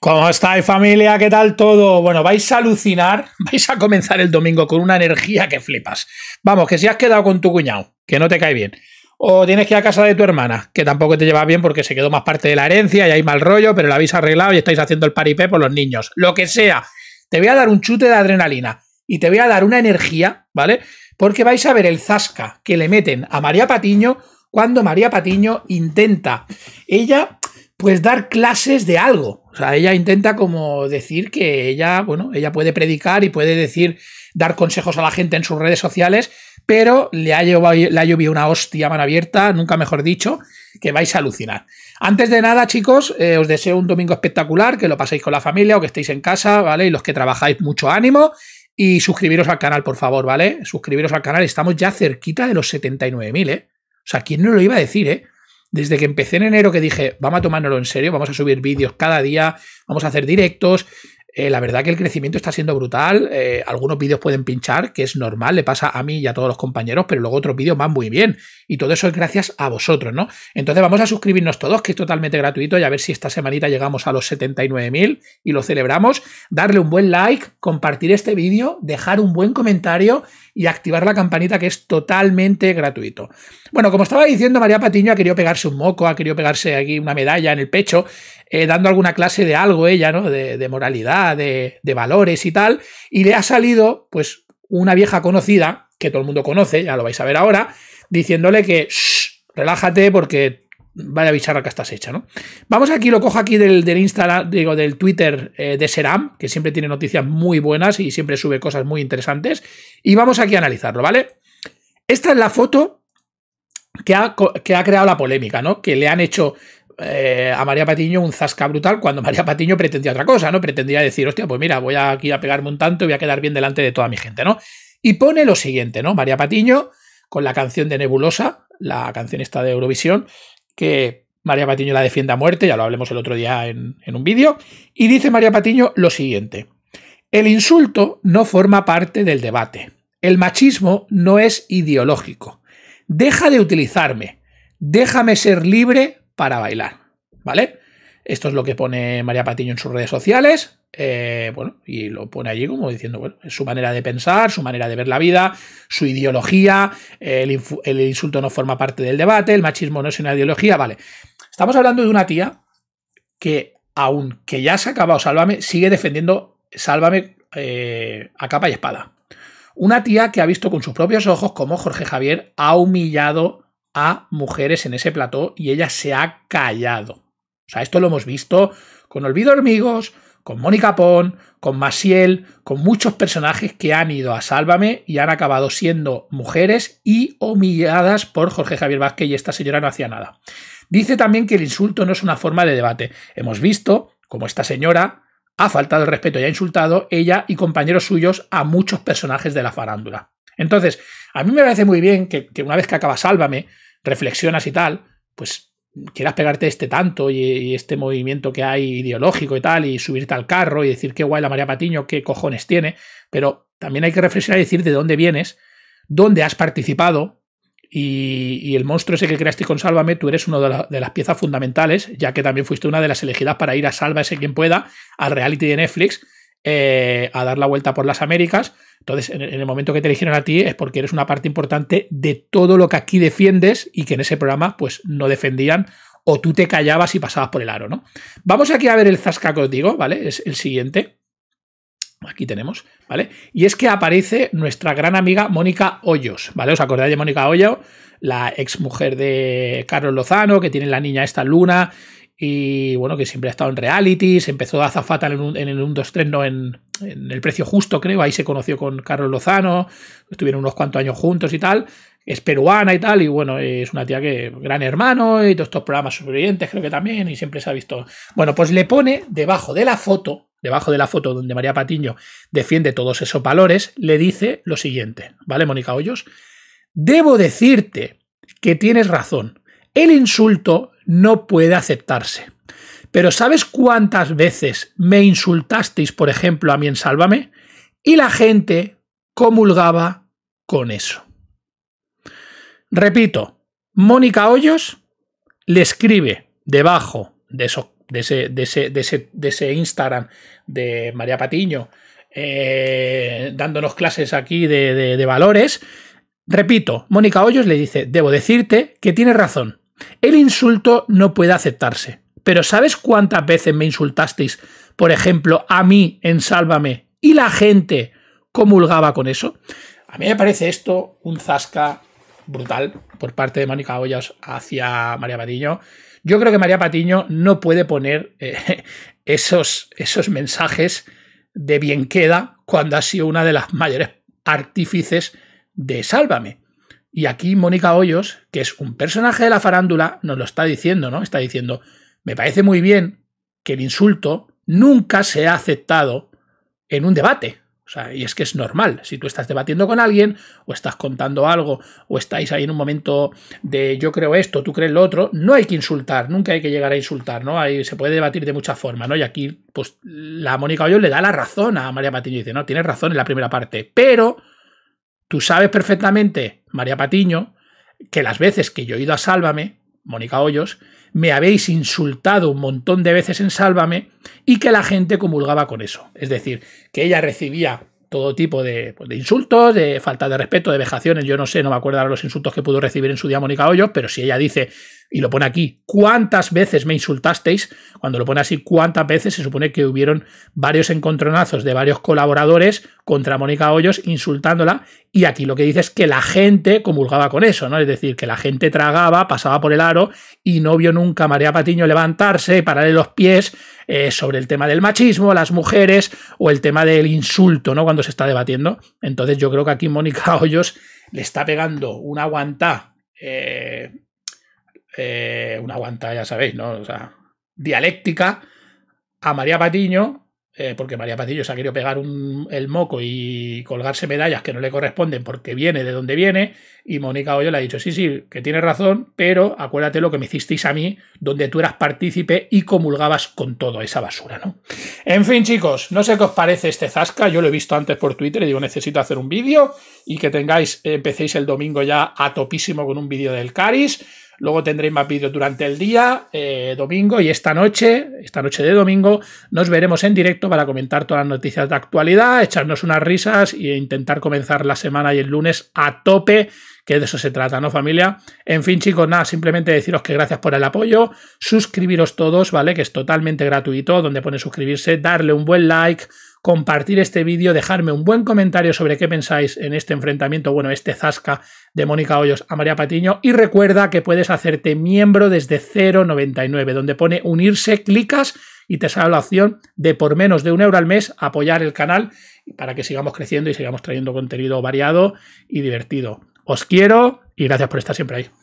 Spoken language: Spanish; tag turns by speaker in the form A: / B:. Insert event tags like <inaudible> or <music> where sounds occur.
A: ¿Cómo estáis familia? ¿Qué tal todo? Bueno, vais a alucinar, <laughs> vais a comenzar el domingo con una energía que flipas. Vamos, que si has quedado con tu cuñado, que no te cae bien. O tienes que ir a casa de tu hermana, que tampoco te lleva bien porque se quedó más parte de la herencia y hay mal rollo, pero la habéis arreglado y estáis haciendo el paripé por los niños. Lo que sea, te voy a dar un chute de adrenalina y te voy a dar una energía, ¿vale? Porque vais a ver el zasca que le meten a María Patiño cuando María Patiño intenta. Ella pues dar clases de algo. O sea, ella intenta como decir que ella, bueno, ella puede predicar y puede decir, dar consejos a la gente en sus redes sociales, pero le ha, llovido una hostia mano abierta, nunca mejor dicho, que vais a alucinar. Antes de nada, chicos, eh, os deseo un domingo espectacular, que lo paséis con la familia o que estéis en casa, ¿vale? Y los que trabajáis, mucho ánimo. Y suscribiros al canal, por favor, ¿vale? Suscribiros al canal, estamos ya cerquita de los 79.000, ¿eh? O sea, ¿quién no lo iba a decir, eh? desde que empecé en enero que dije, vamos a tomárnoslo en serio, vamos a subir vídeos cada día, vamos a hacer directos, eh, la verdad que el crecimiento está siendo brutal. Eh, algunos vídeos pueden pinchar, que es normal, le pasa a mí y a todos los compañeros, pero luego otros vídeos van muy bien. Y todo eso es gracias a vosotros, ¿no? Entonces vamos a suscribirnos todos, que es totalmente gratuito, y a ver si esta semanita llegamos a los 79.000 y lo celebramos. Darle un buen like, compartir este vídeo, dejar un buen comentario y activar la campanita, que es totalmente gratuito. Bueno, como estaba diciendo, María Patiño ha querido pegarse un moco, ha querido pegarse aquí una medalla en el pecho, eh, dando alguna clase de algo ella, ¿no? de moralidad de, valores y tal, y le ha salido, pues, una vieja conocida, que todo el mundo conoce, ya lo vais a ver ahora, diciéndole que, relájate porque vaya bicharra que estás hecha, ¿no? Vamos aquí, lo cojo aquí del, del Instagram, digo, del Twitter eh, de Seram, que siempre tiene noticias muy buenas y siempre sube cosas muy interesantes, y vamos aquí a analizarlo, ¿vale? Esta es la foto que ha, que ha creado la polémica, ¿no? Que le han hecho eh, a María Patiño un zasca brutal cuando <laughs> María Patiño pretendía otra cosa, ¿no? Pretendía decir, hostia, pues mira, voy aquí a pegarme un tanto y voy a quedar bien delante de toda mi gente, ¿no? Y pone lo siguiente, ¿no? María Patiño con la canción de Nebulosa, la canción de Eurovisión, que María Patiño la defiende a muerte, ya lo hablemos el otro día en un vídeo, y dice María Patiño lo siguiente, el insulto no forma parte del debate, el machismo no es ideológico, deja de utilizarme, déjame ser libre para bailar, ¿vale? Esto es lo que pone María Patiño en sus redes sociales, eh, bueno, y lo pone allí como diciendo, bueno, su manera de pensar, su manera de ver la vida, su ideología, el, insulto no forma parte del debate, el machismo no es una ideología, vale. Estamos hablando de una tía que, aunque ya se ha acabado Sálvame, sigue defendiendo Sálvame eh, a capa y espada. Una tía que ha visto con sus propios ojos cómo Jorge Javier ha humillado mujeres en ese plató y ella se ha callado. O sea, esto lo hemos visto con Olvido Hormigos, con Mónica Pon, con Maciel, con muchos personajes que han ido a Sálvame y han acabado siendo mujeres y humilladas por Jorge Javier Vázquez y esta señora no hacía nada. Dice también que el insulto no es una forma de debate. Hemos visto como esta señora ha faltado el respeto y ha insultado ella y compañeros suyos a muchos personajes de la farándula. Entonces, a mí me parece muy bien que una vez que acaba Sálvame, reflexionas y tal, pues quieras pegarte este tanto y, este movimiento que hay ideológico y tal, y subirte al carro y decir qué guay la María Patiño, qué cojones tiene, pero también hay que reflexionar y decir de dónde vienes, dónde has participado, y, el monstruo ese que creaste con Sálvame, tú eres una de, las piezas fundamentales, ya que también fuiste una de las elegidas para ir a Salva ese quien pueda, al reality de Netflix, eh, a dar la vuelta por las Américas. Entonces, en, el momento que te eligieron a ti es porque eres una parte importante de todo lo que aquí defiendes y que en ese programa pues no defendían o tú te callabas y pasabas por el aro, ¿no? Vamos aquí a ver el zasca que os digo, ¿vale? Es el siguiente. Aquí tenemos, ¿vale? Y es que aparece nuestra gran amiga Mónica Hoyos, ¿vale? ¿Os acordáis de Mónica Hoyos? La ex mujer de Carlos Lozano, que tiene la niña esta Luna, y bueno, que siempre ha estado en reality, se empezó a azafata en, un, en el no en, el precio justo, creo, ahí se conoció con Carlos Lozano, estuvieron unos cuantos años juntos y tal, es peruana y tal, y bueno, es una tía que, gran hermano, y todos estos programas supervivientes creo que también, y siempre se ha visto. Bueno, pues le pone debajo de la foto, debajo de la foto donde María Patiño defiende todos esos valores, le dice lo siguiente, ¿vale, Mónica Hoyos? Debo decirte que tienes razón el insulto no puede aceptarse. Pero ¿sabes cuántas veces me insultasteis, por ejemplo, a mí en Sálvame? Y la gente comulgaba con eso. Repito, Mónica Hoyos le escribe debajo de, ese, Instagram de María Patiño, eh, dándonos clases aquí de valores, Repito, Mónica Hoyos le dice, debo decirte que tiene razón. El insulto no puede aceptarse. Pero ¿sabes cuántas veces me insultasteis, por ejemplo, a mí en Sálvame? Y la gente comulgaba con eso. A mí me parece esto un zasca brutal por parte de Mónica Hoyos hacia María Patiño. Yo creo que María Patiño no puede poner eh, <laughs> esos, esos mensajes de bien queda cuando ha sido una de las mayores artífices de Sálvame. Y aquí Mónica Hoyos, que es un personaje de la farándula, nos lo está diciendo, ¿no? Está diciendo, me parece muy bien que el insulto nunca se ha aceptado en un debate. O sea, y es que es normal. Si tú estás debatiendo con alguien, o estás contando algo, o estáis ahí en un momento de yo creo esto, tú crees lo otro, no hay que insultar, nunca hay que llegar a insultar, ¿no? Ahí se puede debatir de muchas formas, ¿no? Y aquí, pues, la Mónica Hoyos le da la razón a María Patiño y dice, no, tienes razón en la primera parte, pero Tú sabes perfectamente, María Patiño, que las veces que yo he ido a Sálvame, Mónica Hoyos, me habéis insultado un montón de veces en Sálvame y que la gente comulgaba con eso. Es decir, que ella recibía todo tipo de, pues, insultos, de falta de respeto, de vejaciones. Yo no sé, no me acuerdo ahora los insultos que pudo recibir en su día Mónica Hoyos, pero si ella dice y lo pone aquí, ¿cuántas veces me insultasteis? Cuando lo pone así, ¿cuántas veces? Se supone que hubieron varios encontronazos de varios colaboradores contra Mónica Hoyos insultándola y aquí lo que dice es que la gente comulgaba con eso, ¿no? Es decir, que la gente tragaba, pasaba por el aro y no vio nunca a María Patiño levantarse, pararle los pies eh, sobre el tema del machismo, las mujeres o el tema del insulto, ¿no? Cuando se está debatiendo. Entonces yo creo que aquí Mónica Hoyos le está pegando una aguantá. Eh, eh, una guanta, ya sabéis, ¿no? O sea, dialéctica a María Patiño, eh, porque María Patiño se ha querido pegar un, el moco y colgarse medallas que no le corresponden porque viene de donde viene, y Mónica Hoyo le ha dicho, sí, sí, que tiene razón, pero acuérdate lo que me hicisteis a mí, donde tú eras partícipe y comulgabas con toda esa basura, ¿no? En fin, chicos, no sé qué os parece este Zasca, yo lo he visto antes por Twitter y digo, necesito hacer un vídeo y que tengáis, empecéis el domingo ya a topísimo con un vídeo del Caris Luego tendréis más vídeos durante el día, eh, domingo y esta noche, esta noche de domingo, nos veremos en directo para comentar todas las noticias de actualidad, echarnos unas risas e intentar comenzar la semana y el lunes a tope, que de eso se trata, ¿no, familia? En fin, chicos, nada, simplemente deciros que gracias por el apoyo, suscribiros todos, ¿vale? Que es totalmente gratuito, donde pone suscribirse, darle un buen like compartir este vídeo, dejarme un buen comentario sobre qué pensáis en este enfrentamiento, bueno, este zasca de Mónica Hoyos a María Patiño y recuerda que puedes hacerte miembro desde 0,99, donde pone unirse, clicas y te sale la opción de por menos de un euro al mes apoyar el canal para que sigamos creciendo y sigamos trayendo contenido variado y divertido. Os quiero y gracias por estar siempre ahí.